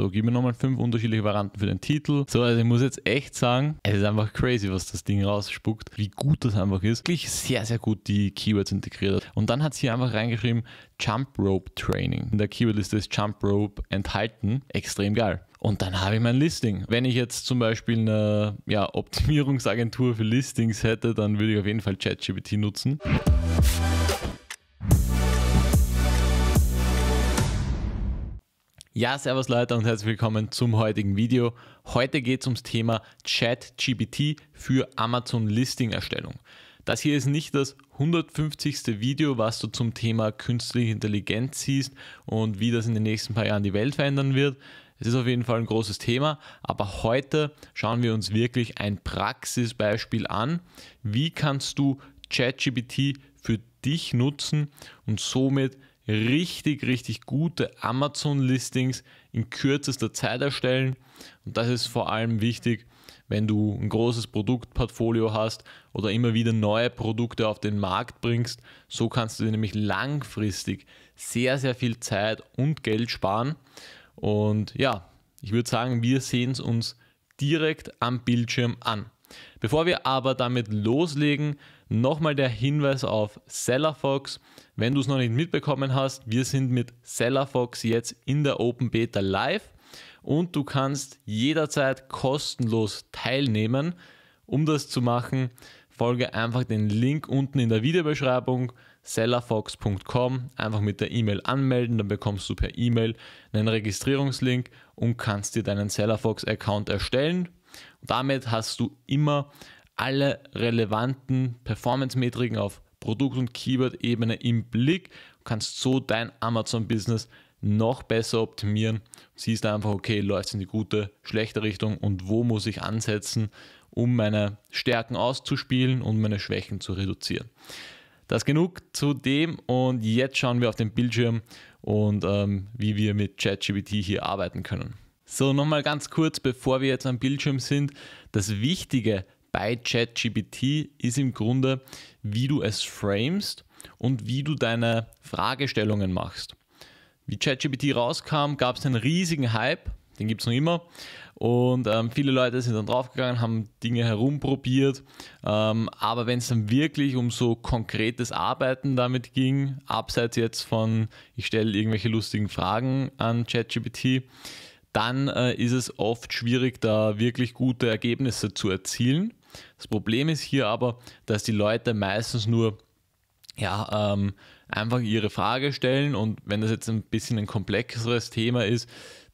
So, gib mir nochmal fünf unterschiedliche Varianten für den Titel. So, also ich muss jetzt echt sagen, es ist einfach crazy, was das Ding rausspuckt, wie gut das einfach ist. Wirklich sehr, sehr gut die Keywords integriert Und dann hat sie einfach reingeschrieben, Jump Rope Training. In der Keywordliste ist Jump Rope enthalten. Extrem geil. Und dann habe ich mein Listing. Wenn ich jetzt zum Beispiel eine ja, Optimierungsagentur für Listings hätte, dann würde ich auf jeden Fall ChatGPT nutzen. Ja, servus Leute und herzlich willkommen zum heutigen Video. Heute geht es ums Thema ChatGPT für Amazon Listing Erstellung. Das hier ist nicht das 150. Video, was du zum Thema künstliche Intelligenz siehst und wie das in den nächsten paar Jahren die Welt verändern wird. Es ist auf jeden Fall ein großes Thema, aber heute schauen wir uns wirklich ein Praxisbeispiel an. Wie kannst du ChatGPT für dich nutzen und somit richtig, richtig gute Amazon-Listings in kürzester Zeit erstellen. Und das ist vor allem wichtig, wenn du ein großes Produktportfolio hast oder immer wieder neue Produkte auf den Markt bringst. So kannst du dir nämlich langfristig sehr, sehr viel Zeit und Geld sparen. Und ja, ich würde sagen, wir sehen es uns direkt am Bildschirm an. Bevor wir aber damit loslegen, Nochmal der Hinweis auf SellerFox. Wenn du es noch nicht mitbekommen hast, wir sind mit SellerFox jetzt in der Open Beta live und du kannst jederzeit kostenlos teilnehmen. Um das zu machen, folge einfach den Link unten in der Videobeschreibung sellerfox.com, einfach mit der E-Mail anmelden, dann bekommst du per E-Mail einen Registrierungslink und kannst dir deinen Sellerfox-Account erstellen. damit hast du immer alle relevanten Performance-Metriken auf Produkt- und Keyword-Ebene im Blick. Du kannst so dein Amazon-Business noch besser optimieren. Siehst einfach, okay, läuft es in die gute, schlechte Richtung und wo muss ich ansetzen, um meine Stärken auszuspielen und meine Schwächen zu reduzieren. Das genug zu dem und jetzt schauen wir auf den Bildschirm und ähm, wie wir mit ChatGPT hier arbeiten können. So, nochmal ganz kurz, bevor wir jetzt am Bildschirm sind. Das Wichtige bei ChatGPT ist im Grunde, wie du es framest und wie du deine Fragestellungen machst. Wie ChatGPT rauskam, gab es einen riesigen Hype, den gibt es noch immer. Und ähm, viele Leute sind dann draufgegangen, haben Dinge herumprobiert. Ähm, aber wenn es dann wirklich um so konkretes Arbeiten damit ging, abseits jetzt von, ich stelle irgendwelche lustigen Fragen an ChatGPT, dann äh, ist es oft schwierig, da wirklich gute Ergebnisse zu erzielen. Das Problem ist hier aber, dass die Leute meistens nur ja, ähm, einfach ihre Frage stellen und wenn das jetzt ein bisschen ein komplexeres Thema ist,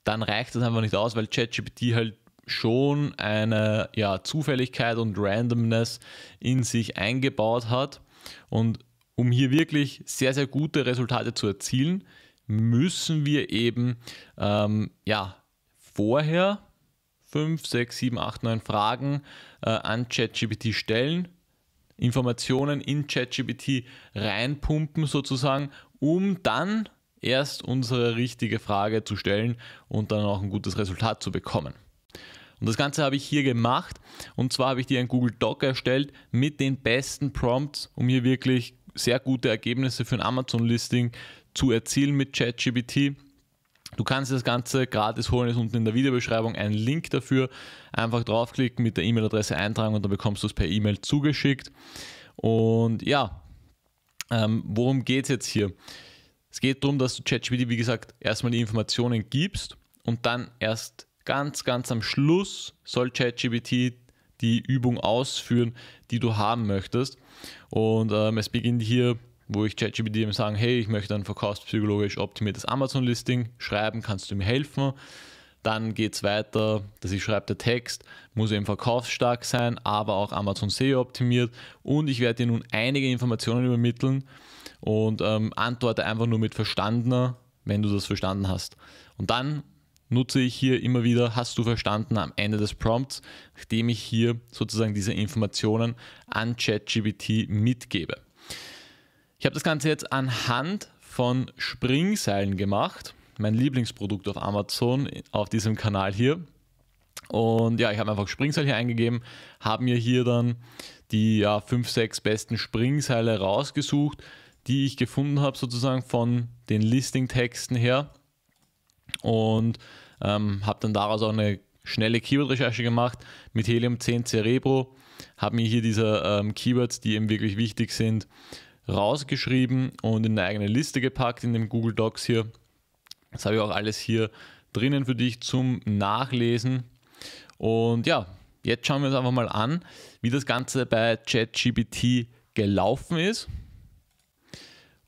dann reicht das einfach nicht aus, weil ChatGPT halt schon eine ja, Zufälligkeit und Randomness in sich eingebaut hat. Und um hier wirklich sehr, sehr gute Resultate zu erzielen, müssen wir eben ähm, ja, vorher 5, 6, 7, 8, 9 Fragen äh, an ChatGPT stellen, Informationen in ChatGPT reinpumpen sozusagen, um dann erst unsere richtige Frage zu stellen und dann auch ein gutes Resultat zu bekommen. Und das Ganze habe ich hier gemacht. Und zwar habe ich dir einen Google Doc erstellt mit den besten Prompts, um hier wirklich sehr gute Ergebnisse für ein Amazon-Listing zu erzielen mit ChatGPT. Du kannst das Ganze gratis holen, ist unten in der Videobeschreibung ein Link dafür. Einfach draufklicken, mit der E-Mail-Adresse eintragen und dann bekommst du es per E-Mail zugeschickt. Und ja, ähm, worum geht es jetzt hier? Es geht darum, dass du ChatGPT, wie gesagt, erstmal die Informationen gibst und dann erst ganz, ganz am Schluss soll ChatGPT die Übung ausführen, die du haben möchtest. Und ähm, es beginnt hier wo ich ChatGPT eben sagen, hey, ich möchte ein verkaufspsychologisch optimiertes Amazon-Listing schreiben, kannst du mir helfen? Dann geht es weiter, dass ich schreibe, der Text muss eben verkaufsstark sein, aber auch Amazon SEO optimiert und ich werde dir nun einige Informationen übermitteln und ähm, antworte einfach nur mit verstandener, wenn du das verstanden hast. Und dann nutze ich hier immer wieder, hast du verstanden, am Ende des Prompts, nachdem ich hier sozusagen diese Informationen an ChatGPT mitgebe habe das Ganze jetzt anhand von Springseilen gemacht, mein Lieblingsprodukt auf Amazon auf diesem Kanal hier. Und ja, ich habe einfach Springseil hier eingegeben, habe mir hier dann die ja, 5, 6 besten Springseile rausgesucht, die ich gefunden habe, sozusagen von den Listing-Texten her. Und ähm, habe dann daraus auch eine schnelle Keyword-Recherche gemacht mit Helium 10 Cerebro. Habe mir hier diese ähm, Keywords, die eben wirklich wichtig sind, rausgeschrieben und in eine eigene Liste gepackt in dem Google Docs hier. Das habe ich auch alles hier drinnen für dich zum Nachlesen. Und ja, jetzt schauen wir uns einfach mal an, wie das Ganze bei ChatGPT gelaufen ist.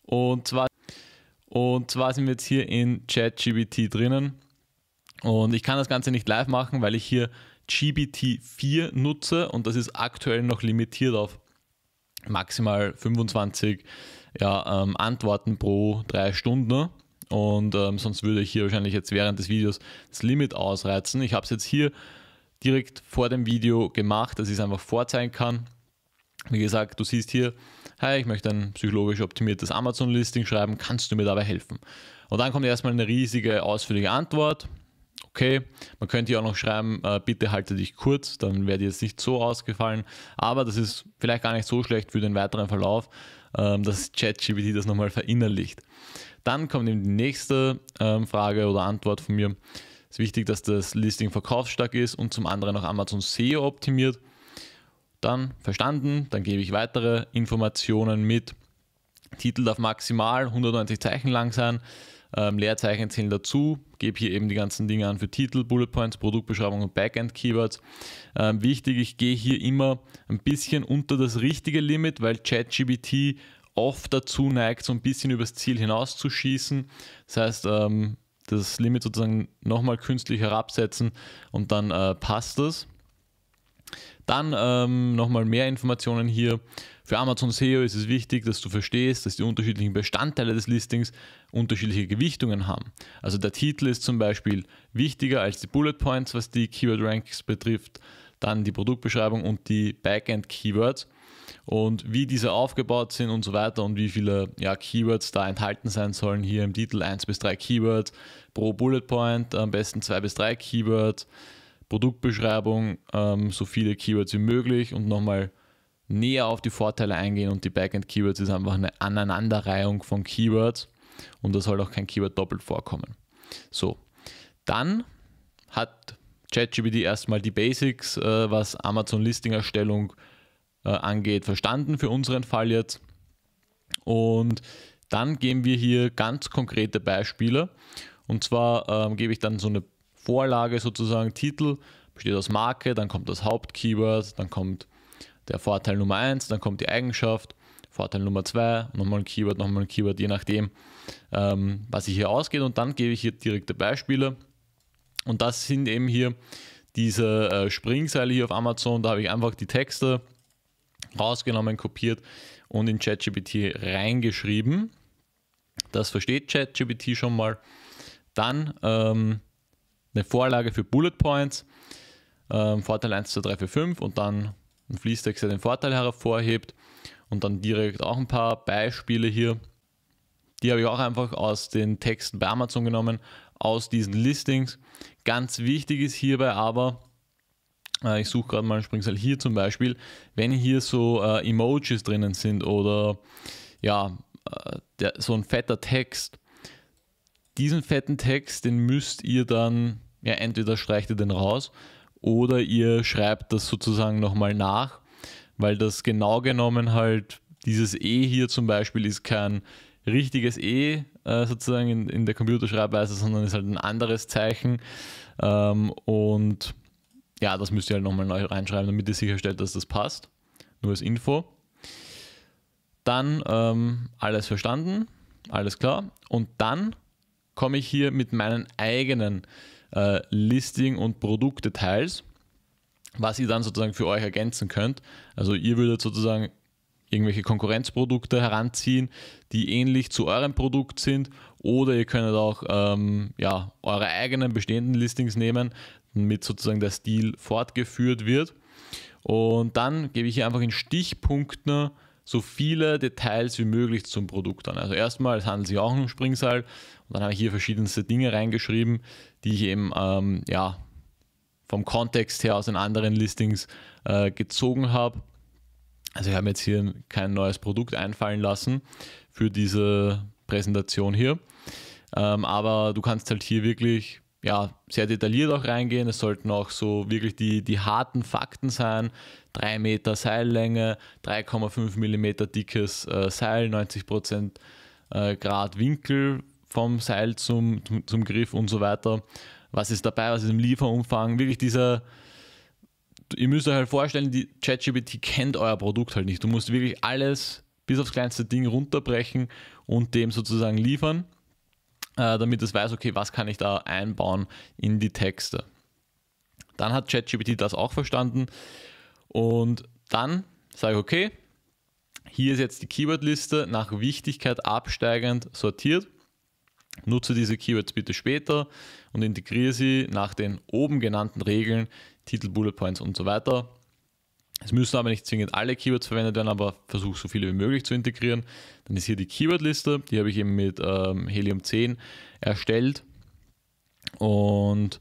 Und zwar, und zwar sind wir jetzt hier in ChatGPT drinnen. Und ich kann das Ganze nicht live machen, weil ich hier GBT4 nutze und das ist aktuell noch limitiert auf maximal 25 ja, ähm, Antworten pro drei Stunden. Und ähm, sonst würde ich hier wahrscheinlich jetzt während des Videos das Limit ausreizen. Ich habe es jetzt hier direkt vor dem Video gemacht, dass ich es einfach vorzeigen kann. Wie gesagt, du siehst hier, hey, ich möchte ein psychologisch optimiertes Amazon-Listing schreiben, kannst du mir dabei helfen? Und dann kommt erstmal eine riesige, ausführliche Antwort okay. Man könnte ja auch noch schreiben, äh, bitte halte dich kurz, dann wäre dir jetzt nicht so ausgefallen. Aber das ist vielleicht gar nicht so schlecht für den weiteren Verlauf, ähm, dass ChatGPT das nochmal verinnerlicht. Dann kommt eben die nächste ähm, Frage oder Antwort von mir. Es ist wichtig, dass das Listing verkaufsstark ist und zum anderen auch Amazon SEO optimiert. Dann verstanden, dann gebe ich weitere Informationen mit. Titel darf maximal 190 Zeichen lang sein. Ähm, Leerzeichen zählen dazu. Gebe hier eben die ganzen Dinge an für Titel, Bullet Points, Produktbeschreibung und Backend-Keywords. Ähm, wichtig, ich gehe hier immer ein bisschen unter das richtige Limit, weil ChatGBT oft dazu neigt, so ein bisschen übers Ziel hinauszuschießen. Das heißt, ähm, das Limit sozusagen nochmal künstlich herabsetzen und dann äh, passt das. Dann ähm, nochmal mehr Informationen hier. Für Amazon SEO ist es wichtig, dass du verstehst, dass die unterschiedlichen Bestandteile des Listings unterschiedliche Gewichtungen haben. Also der Titel ist zum Beispiel wichtiger als die Bullet Points, was die Keyword Ranks betrifft, dann die Produktbeschreibung und die Backend Keywords und wie diese aufgebaut sind und so weiter und wie viele ja, Keywords da enthalten sein sollen. Hier im Titel 1 bis 3 Keywords pro Bullet Point, am besten 2 bis 3 Keywords, Produktbeschreibung, ähm, so viele Keywords wie möglich und nochmal näher auf die Vorteile eingehen und die Backend Keywords ist einfach eine Aneinanderreihung von Keywords und da soll auch kein Keyword doppelt vorkommen. So, dann hat ChatGPT erstmal die Basics, äh, was Amazon Listing Erstellung äh, angeht, verstanden für unseren Fall jetzt. Und dann geben wir hier ganz konkrete Beispiele. Und zwar ähm, gebe ich dann so eine Vorlage sozusagen, Titel, besteht aus Marke, dann kommt das Hauptkeyword, dann kommt der Vorteil Nummer 1, dann kommt die Eigenschaft Vorteil Nummer zwei, nochmal ein Keyword, nochmal ein Keyword, je nachdem, ähm, was sich hier ausgeht. Und dann gebe ich hier direkte Beispiele. Und das sind eben hier diese äh, Springseile hier auf Amazon. Da habe ich einfach die Texte rausgenommen, kopiert und in ChatGPT reingeschrieben. Das versteht ChatGPT schon mal. Dann ähm, eine Vorlage für Bullet Points, ähm, Vorteil 1, 2, 3, 4, 5 und dann ein Fließtext, der den Vorteil hervorhebt und dann direkt auch ein paar Beispiele hier. Die habe ich auch einfach aus den Texten bei Amazon genommen, aus diesen Listings. Ganz wichtig ist hierbei aber, äh, ich suche gerade mal ein Springsal hier zum Beispiel, wenn hier so äh, Emojis drinnen sind oder ja, äh, der, so ein fetter Text, diesen fetten Text, den müsst ihr dann, ja, entweder streicht ihr den raus oder ihr schreibt das sozusagen nochmal nach weil das genau genommen halt dieses E hier zum Beispiel ist kein richtiges E äh, sozusagen in, in, der Computerschreibweise, sondern ist halt ein anderes Zeichen. Ähm, und ja, das müsst ihr halt nochmal neu reinschreiben, damit ihr sicherstellt, dass das passt. Nur als Info. Dann ähm, alles verstanden, alles klar. Und dann komme ich hier mit meinen eigenen äh, Listing- und Produktdetails was ihr dann sozusagen für euch ergänzen könnt. Also ihr würdet sozusagen irgendwelche Konkurrenzprodukte heranziehen, die ähnlich zu eurem Produkt sind oder ihr könntet auch ähm, ja, eure eigenen bestehenden Listings nehmen, damit sozusagen der Stil fortgeführt wird. Und dann gebe ich hier einfach in Stichpunkten so viele Details wie möglich zum Produkt an. Also erstmal, es handelt sich auch um Springseil. Und dann habe ich hier verschiedenste Dinge reingeschrieben, die ich eben ähm, ja, vom Kontext her aus den anderen Listings äh, gezogen habe. Also ich habe jetzt hier kein neues Produkt einfallen lassen für diese Präsentation hier. Ähm, aber du kannst halt hier wirklich ja, sehr detailliert auch reingehen. Es sollten auch so wirklich die, die harten Fakten sein. 3 Meter Seillänge, 3,5 mm dickes äh, Seil, 90 Prozent äh, Grad Winkel vom Seil zum, zum, zum Griff und so weiter was ist dabei, was ist im Lieferumfang, wirklich dieser, ihr müsst euch halt vorstellen, die ChatGPT kennt euer Produkt halt nicht. Du musst wirklich alles bis aufs kleinste Ding runterbrechen und dem sozusagen liefern, äh, damit es weiß, okay, was kann ich da einbauen in die Texte. Dann hat ChatGPT das auch verstanden und dann sage ich, okay, hier ist jetzt die Keywordliste nach Wichtigkeit absteigend sortiert. Nutze diese Keywords bitte später und integriere sie nach den oben genannten Regeln, Titel, Bullet Points und so weiter. Es müssen aber nicht zwingend alle Keywords verwendet werden, aber versuche so viele wie möglich zu integrieren. Dann ist hier die Keyword-Liste, die habe ich eben mit ähm, Helium 10 erstellt. Und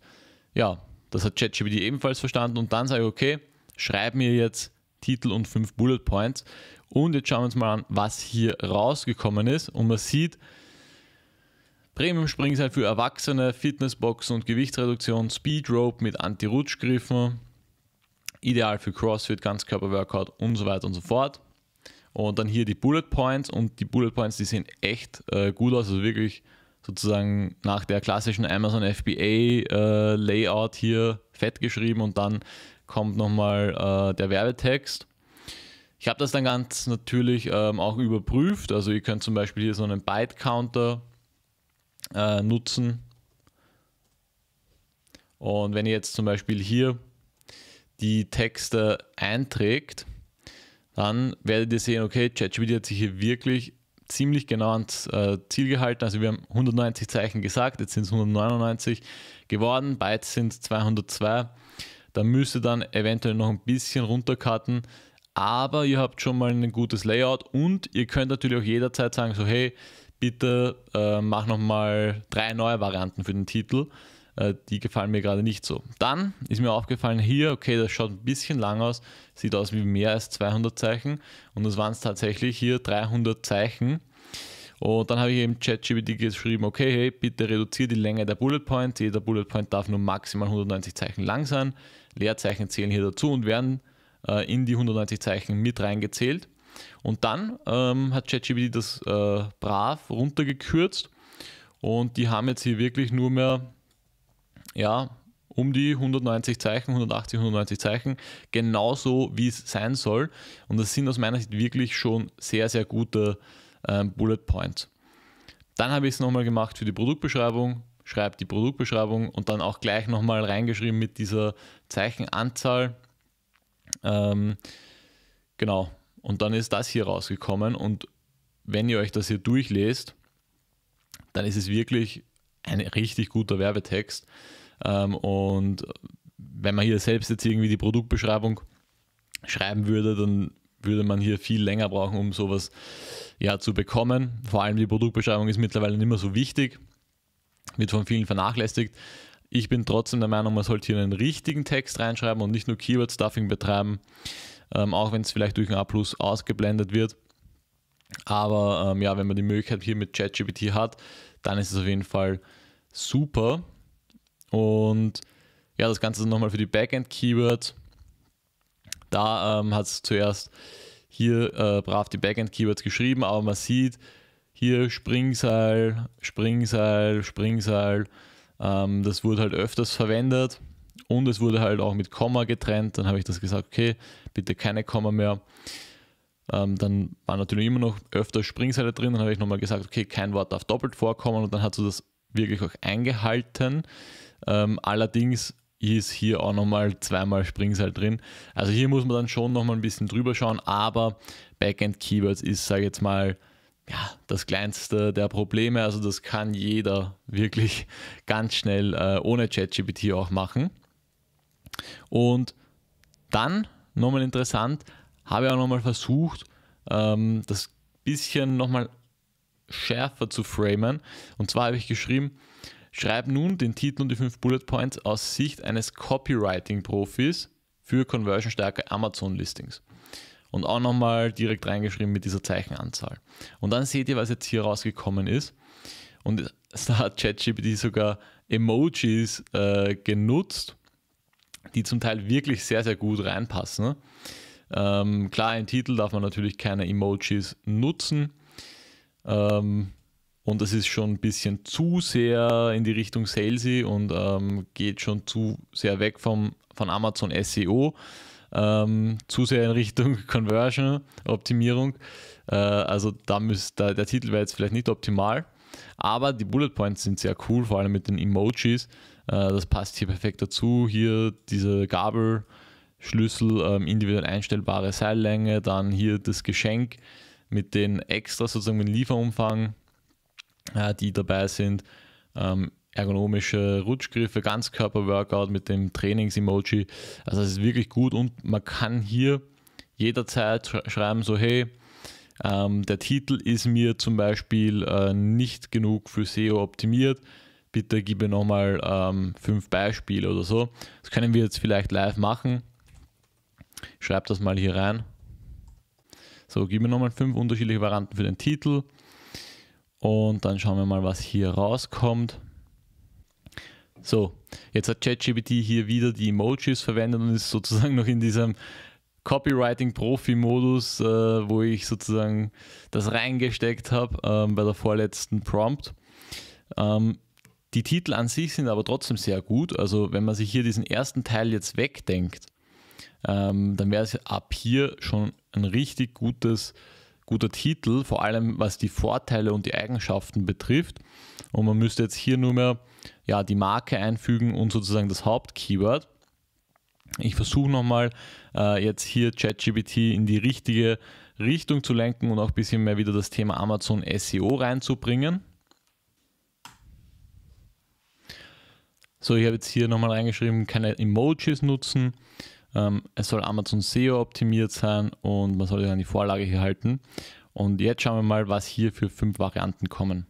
ja, das hat ChatGPT ebenfalls verstanden. Und dann sage ich, okay, schreib mir jetzt Titel und fünf Bullet Points. Und jetzt schauen wir uns mal an, was hier rausgekommen ist. Und man sieht, Premium-Springseil halt für Erwachsene, Fitnessboxen und Gewichtsreduktion, Speedrope mit Anti-Rutschgriffen, ideal für CrossFit, Ganzkörper-Workout und so weiter und so fort. Und dann hier die Bullet Points und die Bullet Points, die sehen echt äh, gut aus, also wirklich sozusagen nach der klassischen Amazon FBA äh, Layout hier fett geschrieben und dann kommt nochmal äh, der Werbetext. Ich habe das dann ganz natürlich ähm, auch überprüft. Also ihr könnt zum Beispiel hier so einen Byte Counter äh, nutzen. Und wenn ihr jetzt zum Beispiel hier die Texte einträgt, dann werdet ihr sehen, okay, ChatGPT hat sich hier wirklich ziemlich genau ans äh, Ziel gehalten. Also wir haben 190 Zeichen gesagt, jetzt sind es 199 geworden, Bytes sind 202. Da müsst ihr dann eventuell noch ein bisschen runtercutten, aber ihr habt schon mal ein gutes Layout und ihr könnt natürlich auch jederzeit sagen, so hey, bitte äh, mach nochmal drei neue Varianten für den Titel. Äh, die gefallen mir gerade nicht so. Dann ist mir aufgefallen, hier, okay, das schaut ein bisschen lang aus, sieht aus wie mehr als 200 Zeichen und das waren es tatsächlich hier 300 Zeichen. Und dann habe ich eben ChatGPT geschrieben, okay, hey, bitte reduziere die Länge der Bullet Points. Jeder Bullet Point darf nur maximal 190 Zeichen lang sein. Leerzeichen zählen hier dazu und werden äh, in die 190 Zeichen mit reingezählt. Und dann ähm, hat ChatGPT das äh, brav runtergekürzt und die haben jetzt hier wirklich nur mehr, ja, um die 190 Zeichen, 180, 190 Zeichen, genauso wie es sein soll. Und das sind aus meiner Sicht wirklich schon sehr, sehr gute äh, Bullet Points. Dann habe ich es nochmal gemacht für die Produktbeschreibung, schreibt die Produktbeschreibung und dann auch gleich nochmal reingeschrieben mit dieser Zeichenanzahl. Ähm, genau, und dann ist das hier rausgekommen. Und wenn ihr euch das hier durchlest, dann ist es wirklich ein richtig guter Werbetext. Ähm, und wenn man hier selbst jetzt irgendwie die Produktbeschreibung schreiben würde, dann würde man hier viel länger brauchen, um sowas ja, zu bekommen. Vor allem die Produktbeschreibung ist mittlerweile nicht mehr so wichtig, wird von vielen vernachlässigt. Ich bin trotzdem der Meinung, man sollte hier einen richtigen Text reinschreiben und nicht nur Keyword-Stuffing betreiben ähm, auch wenn es vielleicht durch ein A Plus ausgeblendet wird. Aber ähm, ja, wenn man die Möglichkeit hier mit ChatGPT hat, dann ist es auf jeden Fall super. Und ja, das Ganze nochmal für die Backend-Keywords. Da ähm, hat es zuerst hier äh, brav die Backend-Keywords geschrieben, aber man sieht hier Springseil, Springseil, Springseil. Ähm, das wurde halt öfters verwendet. Und es wurde halt auch mit Komma getrennt. Dann habe ich das gesagt, okay, bitte keine Komma mehr. Ähm, dann war natürlich immer noch öfter Springseile drin. Dann habe ich nochmal gesagt, okay, kein Wort darf doppelt vorkommen. Und dann hat sie das wirklich auch eingehalten. Ähm, allerdings ist hier auch nochmal zweimal Springseil drin. Also hier muss man dann schon nochmal ein bisschen drüber schauen, aber Backend Keywords ist, sage ich jetzt mal, ja, das kleinste der Probleme. Also das kann jeder wirklich ganz schnell äh, ohne ChatGPT auch machen. Und dann, nochmal interessant, habe ich auch nochmal versucht, ähm, das bisschen nochmal schärfer zu framen. Und zwar habe ich geschrieben, schreib nun den Titel und die fünf Bullet Points aus Sicht eines Copywriting-Profis für Conversion-Stärke Amazon-Listings. Und auch nochmal direkt reingeschrieben mit dieser Zeichenanzahl. Und dann seht ihr, was jetzt hier rausgekommen ist. Und da hat ChatGPT sogar Emojis äh, genutzt die zum Teil wirklich sehr, sehr gut reinpassen. Ähm, klar, im Titel darf man natürlich keine Emojis nutzen. Ähm, und das ist schon ein bisschen zu sehr in die Richtung Salesy und ähm, geht schon zu sehr weg vom, von Amazon SEO. Ähm, zu sehr in Richtung Conversion Optimierung. Äh, also da müsst, da, der Titel wäre jetzt vielleicht nicht optimal, aber die Bullet Points sind sehr cool, vor allem mit den Emojis. Äh, das passt hier perfekt dazu. Hier diese Gabelschlüssel, Schlüssel, ähm, individuell einstellbare Seillänge, dann hier das Geschenk mit den Extras, sozusagen mit dem Lieferumfang, äh, die dabei sind. Ähm, ergonomische Rutschgriffe, Ganzkörper-Workout mit dem Trainings-Emoji. Also es ist wirklich gut und man kann hier jederzeit schreiben, so hey, ähm, der Titel ist mir zum Beispiel äh, nicht genug für SEO optimiert bitte gib mir nochmal ähm, fünf Beispiele oder so. Das können wir jetzt vielleicht live machen. Ich schreibe das mal hier rein. So, gib mir nochmal fünf unterschiedliche Varianten für den Titel. Und dann schauen wir mal, was hier rauskommt. So, jetzt hat ChatGPT hier wieder die Emojis verwendet und ist sozusagen noch in diesem Copywriting-Profi-Modus, äh, wo ich sozusagen das reingesteckt habe ähm, bei der vorletzten Prompt. Ähm, die Titel an sich sind aber trotzdem sehr gut. Also wenn man sich hier diesen ersten Teil jetzt wegdenkt, ähm, dann wäre es ab hier schon ein richtig gutes, guter Titel, vor allem was die Vorteile und die Eigenschaften betrifft. Und man müsste jetzt hier nur mehr ja, die Marke einfügen und sozusagen das Hauptkeyword. Ich versuche nochmal äh, jetzt hier ChatGPT in die richtige Richtung zu lenken und auch ein bisschen mehr wieder das Thema Amazon SEO reinzubringen. So, ich habe jetzt hier nochmal reingeschrieben, keine Emojis nutzen. Ähm, es soll Amazon SEO optimiert sein und man soll sich an die Vorlage hier halten. Und jetzt schauen wir mal, was hier für fünf Varianten kommen.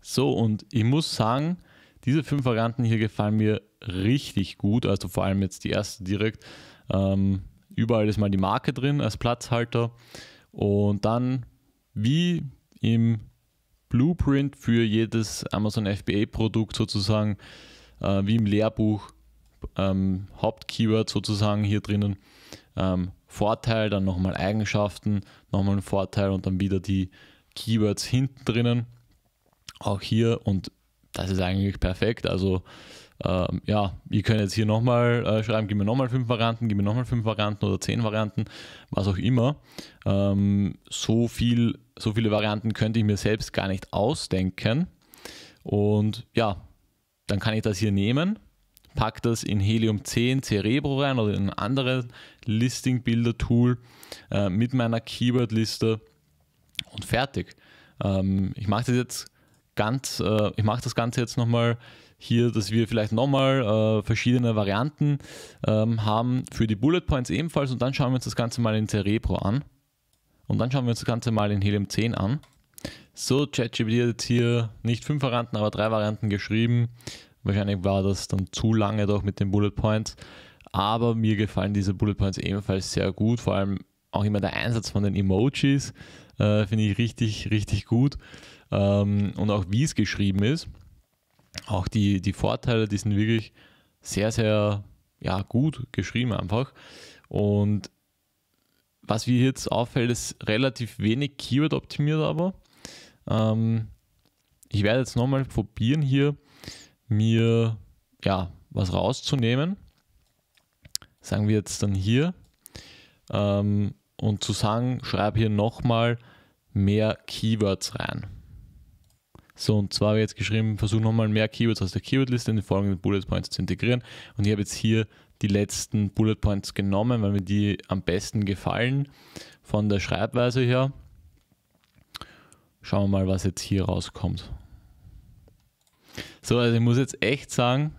So, und ich muss sagen, diese fünf Varianten hier gefallen mir richtig gut. Also vor allem jetzt die erste direkt. Ähm, überall ist mal die Marke drin als Platzhalter. Und dann, wie im Blueprint für jedes Amazon FBA-Produkt sozusagen, äh, wie im Lehrbuch, ähm, Hauptkeyword sozusagen hier drinnen. Ähm, Vorteil, dann nochmal Eigenschaften, nochmal ein Vorteil und dann wieder die Keywords hinten drinnen. Auch hier und das ist eigentlich perfekt. Also ähm, ja, ihr könnt jetzt hier nochmal äh, schreiben, gib mir nochmal fünf Varianten, gib mir nochmal fünf Varianten oder zehn Varianten, was auch immer. Ähm, so, viel, so viele Varianten könnte ich mir selbst gar nicht ausdenken. Und ja, dann kann ich das hier nehmen, packe das in Helium 10 Cerebro rein oder in ein anderes Listing Builder Tool äh, mit meiner Keyword Liste und fertig. Ähm, ich mache das jetzt ganz, äh, ich mache das Ganze jetzt nochmal hier, dass wir vielleicht nochmal äh, verschiedene Varianten ähm, haben für die Bullet Points ebenfalls und dann schauen wir uns das Ganze mal in Cerebro an und dann schauen wir uns das Ganze mal in Helium 10 an. So, ChatGPT hat jetzt hier nicht fünf Varianten, aber drei Varianten geschrieben. Wahrscheinlich war das dann zu lange doch mit den Bullet Points. Aber mir gefallen diese Bullet Points ebenfalls sehr gut. Vor allem auch immer der Einsatz von den Emojis äh, finde ich richtig, richtig gut. Ähm, und auch wie es geschrieben ist. Auch die, die Vorteile, die sind wirklich sehr, sehr ja, gut geschrieben einfach. Und was mir jetzt auffällt, ist relativ wenig Keyword optimiert aber. Ähm, ich werde jetzt nochmal probieren, hier mir ja, was rauszunehmen. Sagen wir jetzt dann hier. Ähm, und zu sagen, schreibe hier nochmal mehr Keywords rein. So, und zwar habe ich jetzt geschrieben, versuche nochmal mehr Keywords aus der Keywordliste in die folgenden Bullet Points zu integrieren. Und ich habe jetzt hier die letzten Bullet Points genommen, weil mir die am besten gefallen von der Schreibweise her. Schauen wir mal, was jetzt hier rauskommt. So, also ich muss jetzt echt sagen,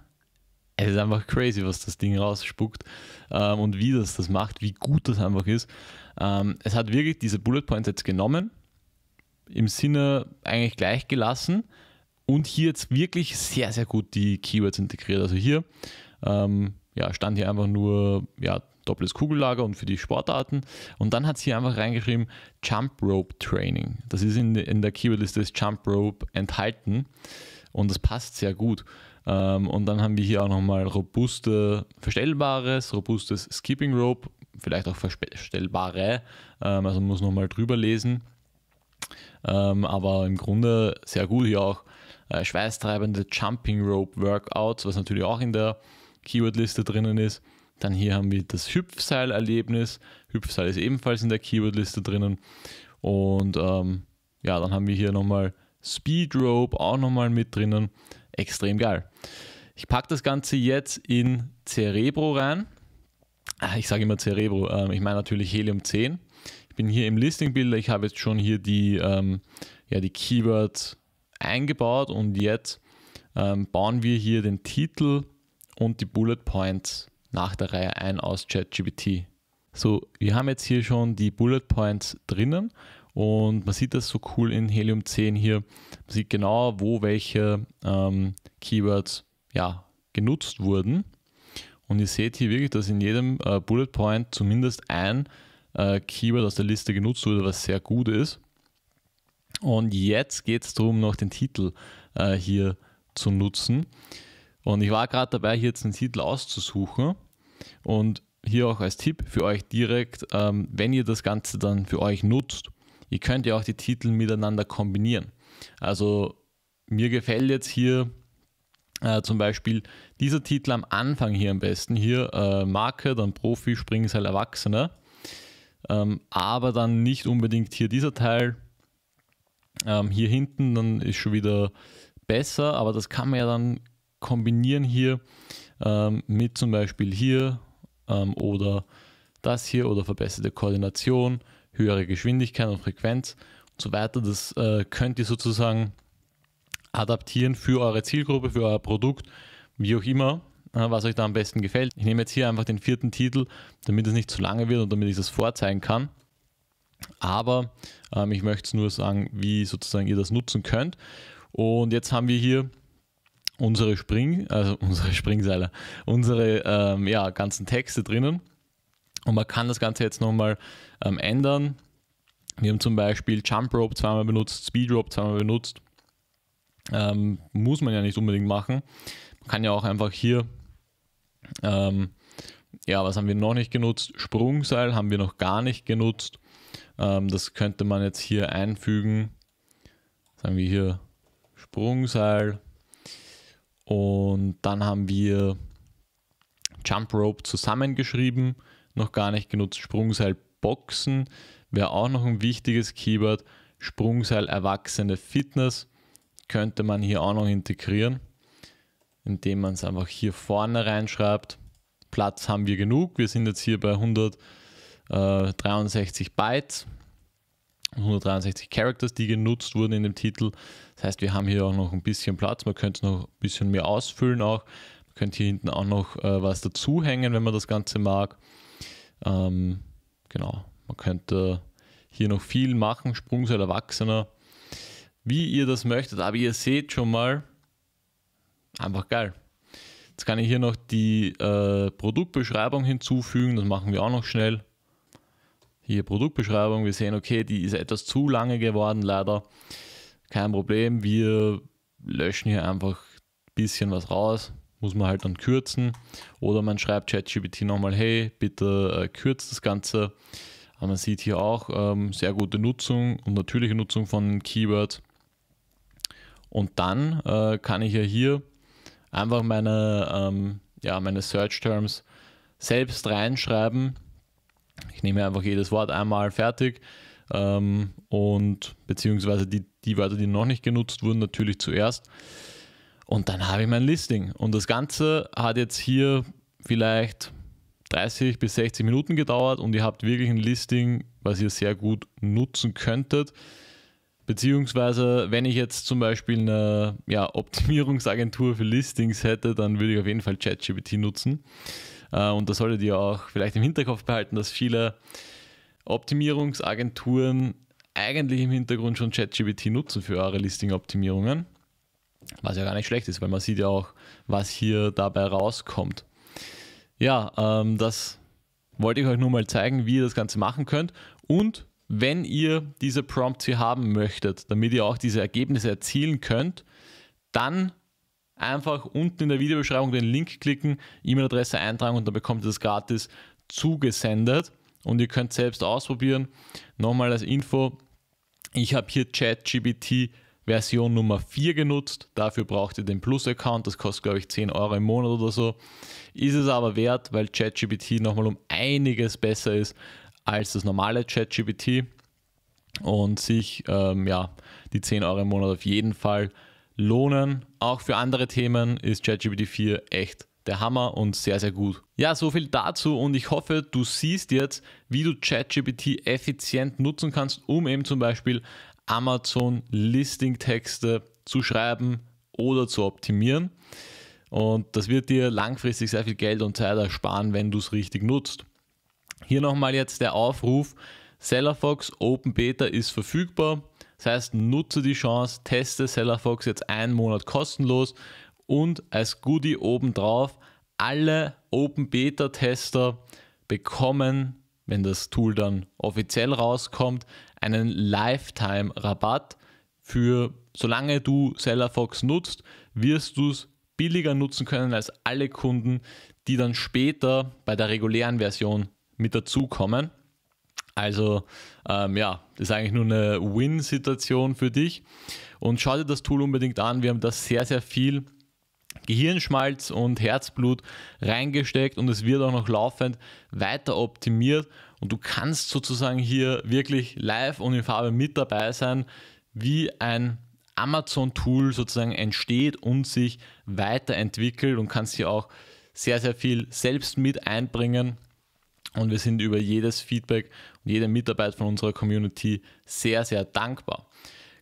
es ist einfach crazy, was das Ding rausspuckt ähm, und wie das das macht, wie gut das einfach ist. Ähm, es hat wirklich diese Bullet Points jetzt genommen, im Sinne eigentlich gleich gelassen und hier jetzt wirklich sehr, sehr gut die Keywords integriert. Also hier ähm, ja, stand hier einfach nur ja, doppeltes Kugellager und für die Sportarten. Und dann hat sie einfach reingeschrieben Jump Rope Training. Das ist in, in der Keywordliste ist Jump Rope enthalten und das passt sehr gut. Ähm, und dann haben wir hier auch nochmal robuste, verstellbares, robustes Skipping Rope, vielleicht auch verstellbare, ähm, also muss nochmal drüber lesen. Ähm, aber im Grunde sehr gut hier auch äh, schweißtreibende Jumping Rope Workouts, was natürlich auch in der Keywordliste drinnen ist. Dann hier haben wir das Hüpfseil-Erlebnis. Hüpfseil ist ebenfalls in der Keywordliste drinnen. Und ähm, ja, dann haben wir hier nochmal Speedrope auch nochmal mit drinnen. Extrem geil. Ich packe das Ganze jetzt in Cerebro rein. Ah, ich sage immer Cerebro, ähm, ich meine natürlich Helium 10. Ich bin hier im Listing Builder, ich habe jetzt schon hier die, ähm, ja, die Keywords eingebaut und jetzt ähm, bauen wir hier den Titel und die Bullet Points nach der Reihe ein aus ChatGPT. So, wir haben jetzt hier schon die Bullet Points drinnen und man sieht das so cool in Helium 10 hier. Man sieht genau, wo welche ähm, Keywords ja, genutzt wurden. Und ihr seht hier wirklich, dass in jedem äh, Bullet Point zumindest ein äh, Keyword aus der Liste genutzt wurde, was sehr gut ist. Und jetzt geht es darum, noch den Titel äh, hier zu nutzen. Und ich war gerade dabei, hier jetzt einen Titel auszusuchen. Und hier auch als Tipp für euch direkt, ähm, wenn ihr das Ganze dann für euch nutzt, ihr könnt ja auch die Titel miteinander kombinieren. Also mir gefällt jetzt hier äh, zum Beispiel dieser Titel am Anfang hier am besten. Hier äh, Marke, dann Profi, Springseil Erwachsene. Ähm, aber dann nicht unbedingt hier dieser Teil. Ähm, hier hinten dann ist schon wieder besser, aber das kann man ja dann kombinieren hier ähm, mit zum Beispiel hier ähm, oder das hier oder verbesserte Koordination, höhere Geschwindigkeit und Frequenz und so weiter. Das äh, könnt ihr sozusagen adaptieren für eure Zielgruppe, für euer Produkt, wie auch immer, äh, was euch da am besten gefällt. Ich nehme jetzt hier einfach den vierten Titel, damit es nicht zu lange wird und damit ich das vorzeigen kann. Aber ähm, ich möchte es nur sagen, wie sozusagen ihr das nutzen könnt. Und jetzt haben wir hier unsere Spring, also unsere Springseile, unsere ähm, ja, ganzen Texte drinnen. Und man kann das Ganze jetzt nochmal ähm, ändern. Wir haben zum Beispiel Jump Rope zweimal benutzt, Speed Rope zweimal benutzt. Ähm, muss man ja nicht unbedingt machen. Man kann ja auch einfach hier, ähm, ja, was haben wir noch nicht genutzt? Sprungseil haben wir noch gar nicht genutzt. Ähm, das könnte man jetzt hier einfügen. Sagen wir hier Sprungseil und dann haben wir Jump Rope zusammengeschrieben, noch gar nicht genutzt. Sprungseil Boxen wäre auch noch ein wichtiges Keyword. Sprungseil Erwachsene Fitness könnte man hier auch noch integrieren, indem man es einfach hier vorne reinschreibt. Platz haben wir genug. Wir sind jetzt hier bei 163 äh, Bytes. 163 Characters, die genutzt wurden in dem Titel. Das heißt, wir haben hier auch noch ein bisschen Platz. Man könnte noch ein bisschen mehr ausfüllen auch. Man könnte hier hinten auch noch äh, was dazuhängen, wenn man das Ganze mag. Ähm, genau, man könnte hier noch viel machen. Sprungseil Erwachsener. Wie ihr das möchtet, aber ihr seht schon mal, einfach geil. Jetzt kann ich hier noch die äh, Produktbeschreibung hinzufügen. Das machen wir auch noch schnell hier Produktbeschreibung. Wir sehen, okay, die ist etwas zu lange geworden, leider. Kein Problem, wir löschen hier einfach ein bisschen was raus. Muss man halt dann kürzen. Oder man schreibt ChatGPT nochmal, hey, bitte äh, kürzt das Ganze. Aber man sieht hier auch ähm, sehr gute Nutzung und natürliche Nutzung von Keywords. Und dann äh, kann ich ja hier einfach meine, ähm, ja, meine Search Terms selbst reinschreiben ich nehme einfach jedes Wort einmal fertig ähm, und beziehungsweise die, die Wörter, die noch nicht genutzt wurden, natürlich zuerst. Und dann habe ich mein Listing. Und das Ganze hat jetzt hier vielleicht 30 bis 60 Minuten gedauert und ihr habt wirklich ein Listing, was ihr sehr gut nutzen könntet. Beziehungsweise, wenn ich jetzt zum Beispiel eine ja, Optimierungsagentur für Listings hätte, dann würde ich auf jeden Fall ChatGPT nutzen. Äh, und da solltet ihr auch vielleicht im Hinterkopf behalten, dass viele Optimierungsagenturen eigentlich im Hintergrund schon ChatGPT nutzen für eure Listing-Optimierungen. Was ja gar nicht schlecht ist, weil man sieht ja auch, was hier dabei rauskommt. Ja, ähm, das wollte ich euch nur mal zeigen, wie ihr das Ganze machen könnt. Und wenn ihr diese Prompts hier haben möchtet, damit ihr auch diese Ergebnisse erzielen könnt, dann Einfach unten in der Videobeschreibung den Link klicken, E-Mail-Adresse eintragen und dann bekommt ihr das gratis zugesendet und ihr könnt selbst ausprobieren. Nochmal als Info, ich habe hier ChatGBT Version Nummer 4 genutzt. Dafür braucht ihr den Plus-Account. Das kostet, glaube ich, 10 Euro im Monat oder so. Ist es aber wert, weil ChatGBT nochmal um einiges besser ist als das normale ChatGBT und sich ähm, ja, die 10 Euro im Monat auf jeden Fall lohnen. Auch für andere Themen ist ChatGPT 4 echt der Hammer und sehr, sehr gut. Ja, so viel dazu und ich hoffe, du siehst jetzt, wie du ChatGPT effizient nutzen kannst, um eben zum Beispiel Amazon Listing Texte zu schreiben oder zu optimieren. Und das wird dir langfristig sehr viel Geld und Zeit ersparen, wenn du es richtig nutzt. Hier nochmal jetzt der Aufruf. SellerFox Open Beta ist verfügbar. Das heißt, nutze die Chance, teste Sellerfox jetzt einen Monat kostenlos und als Goodie obendrauf, alle Open Beta Tester bekommen, wenn das Tool dann offiziell rauskommt, einen Lifetime Rabatt für solange du Sellerfox nutzt, wirst du es billiger nutzen können als alle Kunden, die dann später bei der regulären Version mit dazukommen. Also ähm, ja, ist eigentlich nur eine Win-Situation für dich. Und schau dir das Tool unbedingt an. Wir haben da sehr, sehr viel Gehirnschmalz und Herzblut reingesteckt und es wird auch noch laufend weiter optimiert. Und du kannst sozusagen hier wirklich live und in Farbe mit dabei sein, wie ein Amazon-Tool sozusagen entsteht und sich weiterentwickelt und kannst hier auch sehr, sehr viel selbst mit einbringen. Und wir sind über jedes Feedback und jede Mitarbeit von unserer Community sehr, sehr dankbar.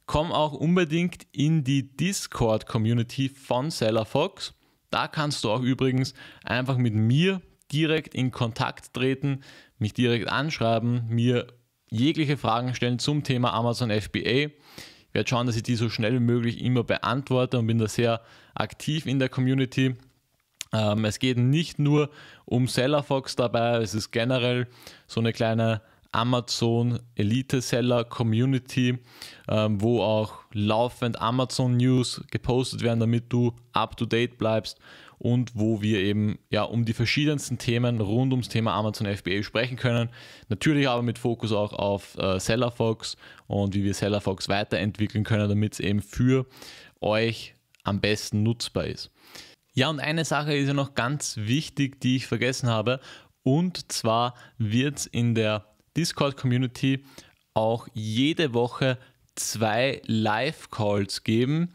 Komm auch unbedingt in die Discord-Community von SellerFox. Da kannst du auch übrigens einfach mit mir direkt in Kontakt treten, mich direkt anschreiben, mir jegliche Fragen stellen zum Thema Amazon FBA. Ich werde schauen, dass ich die so schnell wie möglich immer beantworte und bin da sehr aktiv in der Community. Ähm, es geht nicht nur um SellerFox dabei, es ist generell so eine kleine Amazon Elite Seller Community, ähm, wo auch laufend Amazon News gepostet werden, damit du up to date bleibst und wo wir eben ja um die verschiedensten Themen rund ums Thema Amazon FBA sprechen können. Natürlich aber mit Fokus auch auf äh, SellerFox und wie wir SellerFox weiterentwickeln können, damit es eben für euch am besten nutzbar ist. Ja, und eine Sache ist ja noch ganz wichtig, die ich vergessen habe. Und zwar wird es in der Discord-Community auch jede Woche zwei Live-Calls geben,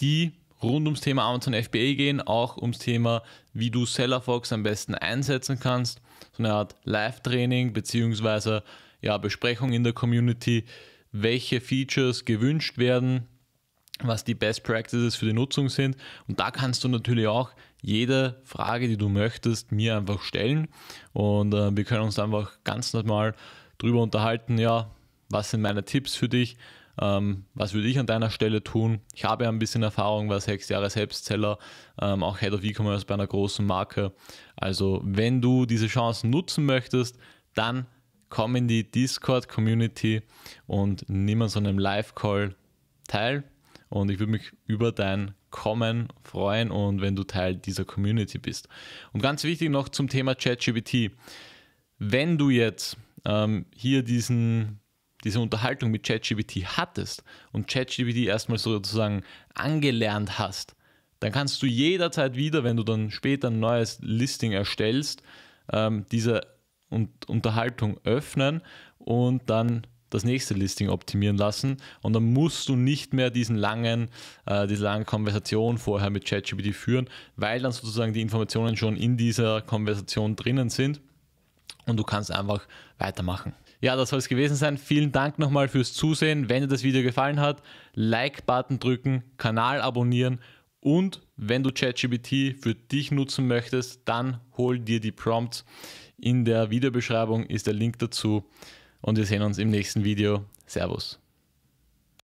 die rund ums Thema Amazon FBA gehen, auch ums Thema, wie du Sellerfox am besten einsetzen kannst. So eine Art Live-Training bzw. ja, Besprechung in der Community, welche Features gewünscht werden, was die Best Practices für die Nutzung sind. Und da kannst du natürlich auch jede Frage, die du möchtest, mir einfach stellen. Und äh, wir können uns einfach ganz normal drüber unterhalten, ja, was sind meine Tipps für dich? Ähm, was würde ich an deiner Stelle tun? Ich habe ja ein bisschen Erfahrung, war sechs Jahre Selbstseller, ähm, auch Head of E-Commerce bei einer großen Marke. Also, wenn du diese Chancen nutzen möchtest, dann komm in die Discord-Community und nimm an so einem Live-Call teil. Und ich würde mich über dein Kommen freuen und wenn du Teil dieser Community bist. Und ganz wichtig noch zum Thema ChatGPT. Wenn du jetzt ähm, hier diesen, diese Unterhaltung mit ChatGPT hattest und ChatGPT erstmal sozusagen angelernt hast, dann kannst du jederzeit wieder, wenn du dann später ein neues Listing erstellst, ähm, diese Unterhaltung öffnen und dann das nächste Listing optimieren lassen und dann musst du nicht mehr diesen langen, äh, diese lange Konversation vorher mit ChatGPT führen, weil dann sozusagen die Informationen schon in dieser Konversation drinnen sind und du kannst einfach weitermachen. Ja, das soll es gewesen sein. Vielen Dank nochmal fürs Zusehen. Wenn dir das Video gefallen hat, Like-Button drücken, Kanal abonnieren und wenn du ChatGPT für dich nutzen möchtest, dann hol dir die Prompts. In der Videobeschreibung ist der Link dazu und wir sehen uns im nächsten Video. Servus.